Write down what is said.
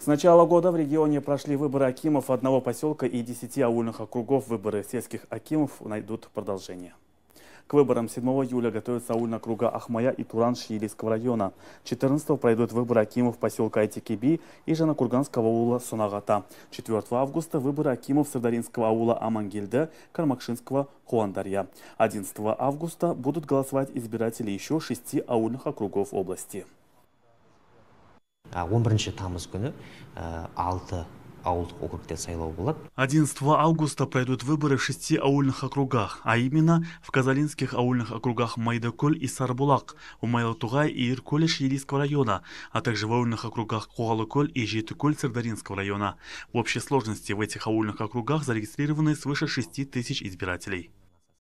С начала года в регионе прошли выборы акимов одного поселка и десяти аульных округов. Выборы сельских акимов найдут продолжение. К выборам 7 июля готовятся аульные округа Ахмая и Туран Шиелийского района. 14 пройдут выборы акимов поселка Айтикиби и Жанакурганского аула Сунагата. 4 августа выборы акимов Сардаринского аула Амангильде Кармакшинского Хуандарья. 11 августа будут голосовать избиратели еще шести аульных округов области. А, он тамыз күні а, алты ауылдық округте сайлау болады. 11 августа пройдут выборы в шести аульных округах, а именно в Казалинских аульных округах Майдаколь и Сарбулак, у Майлатугай и Ирколя Шиелийского района, а также в аульных округах Куалыколь и Жетыколь Сардаринского района. В общей сложности в этих аульных округах зарегистрированы свыше 6 тысяч избирателей.